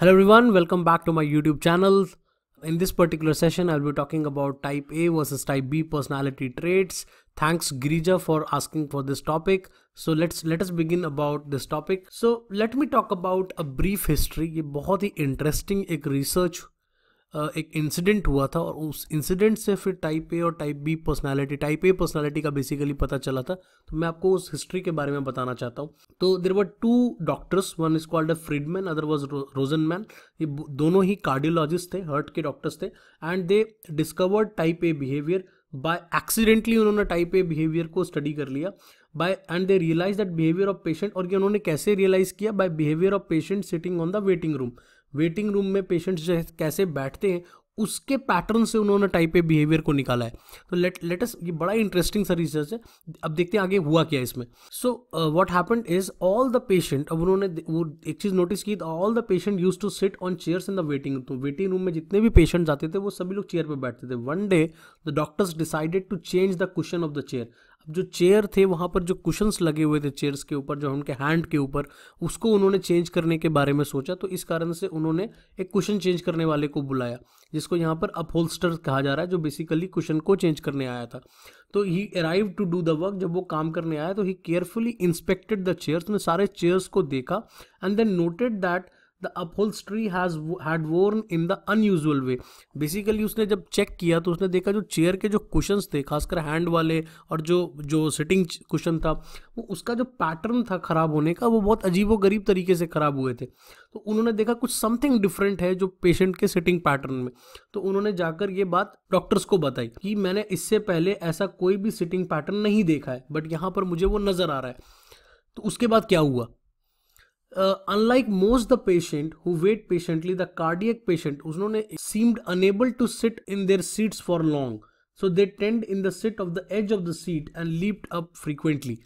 Hello everyone, welcome back to my YouTube channel. In this particular session, I'll be talking about type A versus type B personality traits. Thanks Girija for asking for this topic. So let's let us begin about this topic. So let me talk about a brief history. ये बहुत ही interesting एक research एक incident हुआ था और उस incident से फिर type A और type B personality, type A personality का basically पता चला था तो मैं आपको उस history के बारे में बताना चाहता हूँ तो there were two doctors one is called a Friedman other was Rosenman ये दोनों ही कार्डियोलॉजिस्ट थे हर्ट के डॉक्टर्स थे and they discovered type A behaviour by accidentally उन्होंने टाइप ए बिहेवियर को स्टडी कर लिया by and they realise that behaviour of patient और ये उन्होंने कैसे रियलाइज किया by behaviour of patient sitting on the waiting room waiting room में पेशेंट्स कैसे बैठते हैं उसके पैटर्न से उन्होंने टाइप ए बिहेवियर को निकाला है तो लेट लेटेस्ट ये बड़ा इंटरेस्टिंग सा रिसर्च है अब देखते हैं आगे हुआ क्या इसमें so what happen is all the patient अब उन्होंने वो एक चीज़ नोटिस की all the patient use to sit on chairs in the waiting room waiting room में जितने भी पेशेंट जाते थे वो सभी लोग चेयर पर बैठते थे one day the doctors decided to change the question of the chair अब जो चेयर थे वहाँ पर जो कुशंस लगे हुए थे चेयर्स के ऊपर जो उनके हैंड के ऊपर उसको उन्होंने चेंज करने के बारे में सोचा तो इस कारण से उन्होंने एक कुशन चेंज करने वाले को बुलाया जिसको यहाँ पर अपहोल्स्टर कहा जा रहा है जो बेसिकली कुशन को चेंज करने आया था तो ही arrive to do the work जब वो काम करने आया तो ही केयरफुली इंस्पेक्टेड द चेयर्स ने सारे चेयर्स को देखा and then noted that the upholstery has had worn in the unusual way basically उसने जब चेक किया तो उसने देखा जो चेयर के जो क्वेश्चन थे खासकर हैंड वाले और जो जो सिटिंग क्वेश्चन था वो उसका जो पैटर्न था ख़राब होने का वो बहुत अजीब व गरीब तरीके से ख़राब हुए थे तो उन्होंने देखा कुछ समथिंग डिफरेंट है जो पेशेंट के सिटिंग पैटर्न में तो उन्होंने जाकर ये बात डॉक्टर्स को बताई कि मैंने इससे पहले ऐसा कोई भी सिटिंग पैटर्न नहीं देखा है बट यहाँ पर मुझे वो नज़र आ रहा है तो उसके बाद क्या हुआ unlike most the patient who wait patiently the cardiac patient उन्होंने seemed unable to sit in their seats for long so they tend in the sit of the edge of the seat and leaped up frequently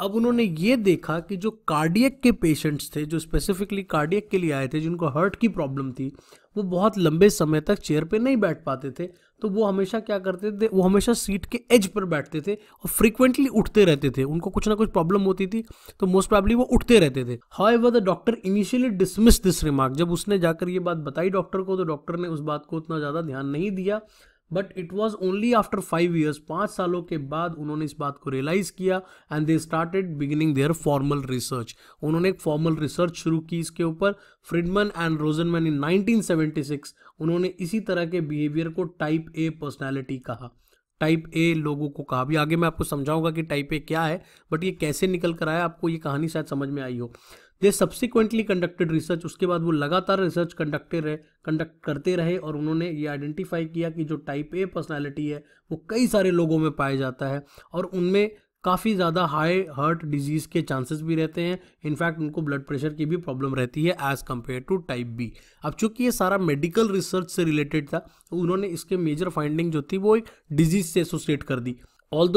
अब उन्होंने ये देखा कि जो cardiac के patients थे जो स्पेसिफिकली कार्डियक के लिए आए थे जिनको हार्ट की प्रॉब्लम थी वो बहुत लंबे समय तक चेयर पे नहीं बैठ पाते थे तो वो हमेशा क्या करते थे वो हमेशा सीट के एज पर बैठते थे और फ्रीक्वेंटली उठते रहते थे उनको कुछ ना कुछ प्रॉब्लम होती थी तो मोस्ट प्रॉब्ली वो उठते रहते थे however the doctor initially dismiss this remark जब उसने जाकर ये बात बताई डॉक्टर को तो डॉक्टर ने उस बात को उतना ज़्यादा ध्यान नहीं दिया but it was only after five years पाँच सालों के बाद उन्होंने इस बात को रियलाइज़ किया and they started beginning their formal research उन्होंने एक फॉर्मल रिसर्च शुरू की इसके ऊपर फ्रिडमन एंड रोजनमैन इन 1976 उन्होंने इसी तरह के बिहेवियर को टाइप ए पर्सनैलिटी कहा टाइप ए लोगों को कहा भी आगे मैं आपको समझाऊंगा कि टाइप ए क्या है बट ये कैसे निकल कर आया आपको ये कहानी शायद समझ में आई हो दे सब्सिक्वेंटली कंडक्टेड रिसर्च उसके बाद वो लगातार रिसर्च कंडक्टेड रहे कंडक्ट करते रहे और उन्होंने ये आइडेंटिफाई किया कि जो टाइप ए पर्सनैलिटी है वो कई सारे लोगों में पाया जाता है और उनमें काफ़ी ज़्यादा हाई हार्ट डिजीज़ के चांसेस भी रहते हैं इनफैक्ट उनको ब्लड प्रेशर की भी प्रॉब्लम रहती है as compare to type B अब चूंकि ये सारा मेडिकल रिसर्च से रिलेटेड था उन्होंने इसके मेजर फाइंडिंग जो थी वो एक डिजीज़ से एसोसिएट कर दी ऑल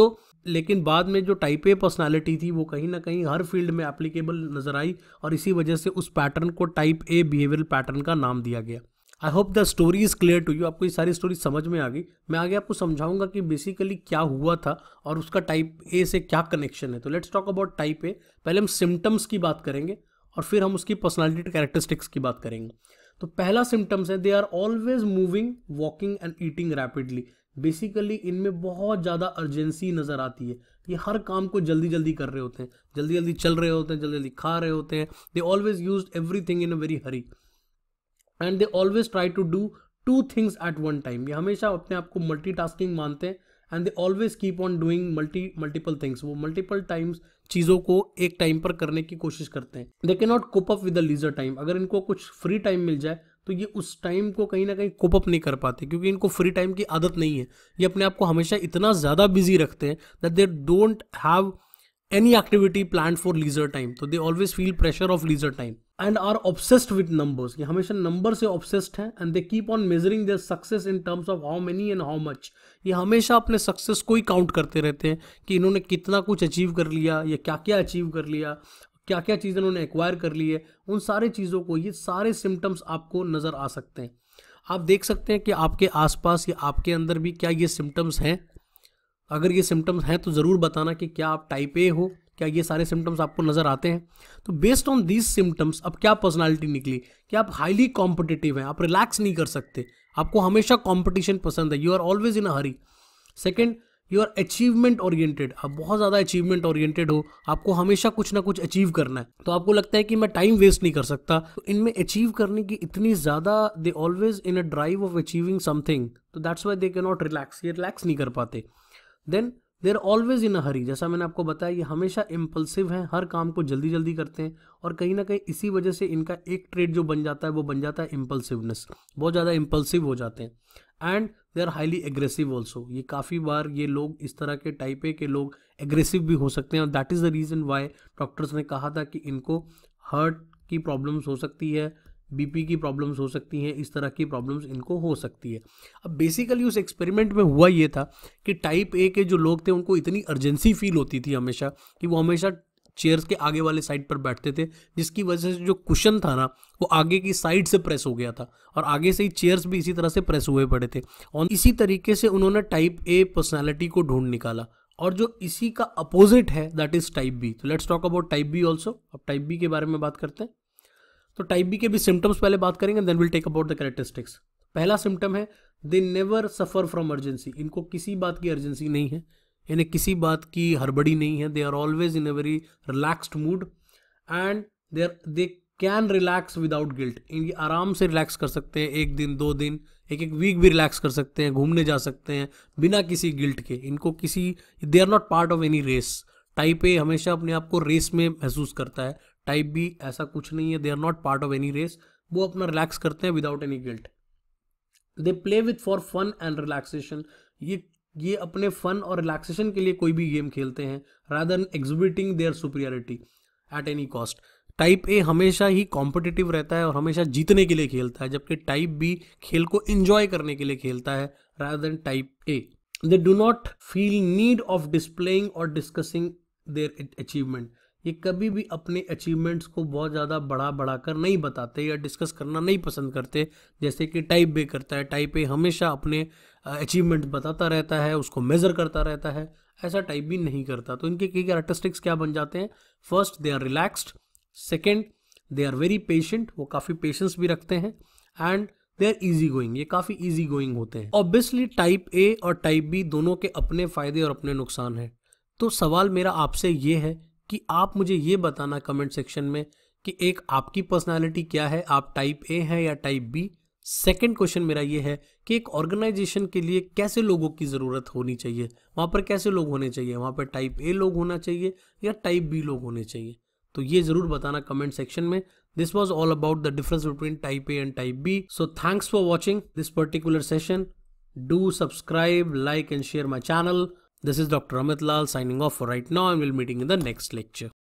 लेकिन बाद में जो टाइप ए पर्सनालिटी थी वो कहीं ना कहीं हर फील्ड में एप्लीकेबल नजर आई और इसी वजह से उस पैटर्न को टाइप ए बिहेवियरल पैटर्न का नाम दिया गया I hope the story is clear to you आपको ये सारी स्टोरी समझ में आ गई मैं आगे आपको समझाऊंगा कि बेसिकली क्या हुआ था और उसका टाइप ए से क्या कनेक्शन है तो let's talk about type A पहले हम सिम्टम्स की बात करेंगे और फिर हम उसकी पर्सनैलिटी कैरेक्टरिस्टिक्स की बात करेंगे तो पहला सिम्टम्स है they are always moving walking and eating rapidly basically इनमें बहुत ज़्यादा अर्जेंसी नज़र आती है ये हर काम को जल्दी जल्दी कर रहे होते हैं जल्दी जल्दी चल रहे होते हैं जल्दी जल्दी खा रहे होते हैं they always use everything in a very hurry and they always try to do two things at one time ये हमेशा अपने आप को मल्टी टास्किंग मानते हैं and they always keep on doing multi multiple things वो multiple times चीज़ों को एक टाइम पर करने की कोशिश करते हैं they can not cope up with the leisure time अगर इनको कुछ फ्री टाइम मिल जाए तो ये उस टाइम को कहीं ना कहीं कोप नहीं कर पाते क्योंकि इनको फ्री टाइम की आदत नहीं है ये अपने आप को हमेशा इतना ज़्यादा बिजी रखते हैं that they don't have any activity plan for leisure time तो they always feel pressure of leisure time and are obsessed with numbers ये हमेशा नंबर से ऑब्सेस्ड हैं and they keep on measuring their success in terms of how many and how much ये हमेशा अपने success को ही count करते रहते हैं कि इन्होंने कितना कुछ अचीव कर लिया या क्या क्या अचीव कर लिया क्या क्या चीज़ें उन्होंने एक्वायर कर ली है उन सारी चीज़ों को ये सारे सिम्टम्स आपको नज़र आ सकते हैं आप देख सकते हैं कि आपके आसपास या आपके अंदर भी क्या ये सिम्टम्स हैं अगर ये सिम्टम्स हैं तो ज़रूर बताना कि क्या आप टाइप ए हो क्या ये सारे सिम्टम्स आपको नज़र आते हैं तो बेस्ड ऑन दीज सिम्टम्स अब क्या पर्सनैलिटी निकली कि आप हाईली कॉम्पिटिटिव हैं आप रिलैक्स नहीं कर सकते आपको हमेशा कॉम्पिटिशन पसंद है you are always in a hurry second you are achievement oriented आप बहुत ज़्यादा अचीवमेंट ओरिएंटेड हो आपको हमेशा कुछ ना कुछ अचीव करना है तो आपको लगता है कि मैं टाइम वेस्ट नहीं कर सकता तो इनमें अचीव करने की इतनी ज़्यादा they always in a drive of achieving something तो that's why they can not relax ये रिलैक्स नहीं कर पाते then there always in a हरी जैसा मैंने आपको बताया ये हमेशा इम्पल्सिव है हर काम को जल्दी जल्दी करते हैं और कहीं ना कहीं इसी वजह से इनका एक ट्रेड जो बन जाता है वो बन जाता है इम्पल्सिवनेस बहुत ज़्यादा इम्पल्सिव हो जाते हैं and they are highly aggressive also ये काफ़ी बार ये लोग इस तरह के टाइप के लोग एग्रेसिव भी हो सकते हैं और that is the reason why doctors ने कहा था कि इनको हार्ट की प्रॉब्लम्स हो सकती है बीपी की प्रॉब्लम्स हो सकती हैं इस तरह की प्रॉब्लम्स इनको हो सकती है अब बेसिकली उस एक्सपेरिमेंट में हुआ ये था कि टाइप ए के जो लोग थे उनको इतनी अर्जेंसी फील होती थी हमेशा कि वो हमेशा चेयर्स के आगे वाले साइड पर बैठते थे जिसकी वजह से जो कुशन था ना वो आगे की साइड से प्रेस हो गया था और आगे से ही चेयर्स भी इसी तरह से प्रेस हुए पड़े थे और इसी तरीके से उन्होंने टाइप ए पर्सनैलिटी को ढूंढ निकाला और जो इसी का अपोजिट है दैट इज टाइप बी तो let's talk about type B also अब टाइप बी के बारे में बात करते हैं तो टाइप बी के भी सिम्टम्स पहले बात करेंगे then will take about the characteristics पहला सिम्टम है they never suffer from urgency इनको किसी बात की अर्जेंसी नहीं है इन्हें किसी बात की हड़बड़ी नहीं है they are always in a very relaxed mood and they are they can relax without guilt इनकी आराम से रिलैक्स कर सकते हैं एक दिन दो दिन एक एक वीक भी रिलैक्स कर सकते हैं घूमने जा सकते हैं बिना किसी गिल्ट के इनको किसी they are not part of any race type A हमेशा अपने आप को रेस में महसूस करता है टाइप भी ऐसा कुछ नहीं है they are not part of any race वो अपना रिलैक्स करते हैं without any guilt they play with for fun and relaxation ये ये अपने फन और रिलैक्सेशन के लिए कोई भी गेम खेलते हैं rather exhibiting their superiority at any cost type A हमेशा ही कॉम्पिटिटिव रहता है और हमेशा जीतने के लिए खेलता है जबकि टाइप बी खेल को इंजॉय करने के लिए खेलता है rather than type A they do not feel need of displaying और डिस्कसिंग देयर अचीवमेंट ये कभी भी अपने अचीवमेंट्स को बहुत ज़्यादा बढ़ा बढ़ा कर नहीं बताते या डिस्कस करना नहीं पसंद करते जैसे कि टाइप बे करता है टाइप ए हमेशा अपने अचीवमेंट बताता रहता है उसको मेज़र करता रहता है ऐसा टाइप भी नहीं करता तो इनके कई कैरेक्टरिस्टिक्स क्या बन जाते हैं first they are relaxed second they are very patient वो काफ़ी पेशेंस भी रखते हैं and they are easy going ये काफ़ी ईजी गोइंग होते हैं ऑब्वियसली टाइप ए और टाइप बी दोनों के अपने फ़ायदे और अपने नुकसान हैं तो सवाल मेरा आपसे ये है कि आप मुझे ये बताना कमेंट सेक्शन में कि एक आपकी पर्सनालिटी क्या है आप टाइप ए हैं या टाइप बी सेकंड क्वेश्चन मेरा ये है कि एक ऑर्गेनाइजेशन के लिए कैसे लोगों की ज़रूरत होनी चाहिए वहाँ पर कैसे लोग होने चाहिए वहाँ पर टाइप ए लोग होना चाहिए या टाइप बी लोग होने चाहिए तो ये ज़रूर बताना कमेंट सेक्शन में this was all about the difference between type A and type B so thanks for watching this particular session do subscribe like and share my channel This is Dr. Amit Lal signing off for right now and we'll meeting in the next lecture.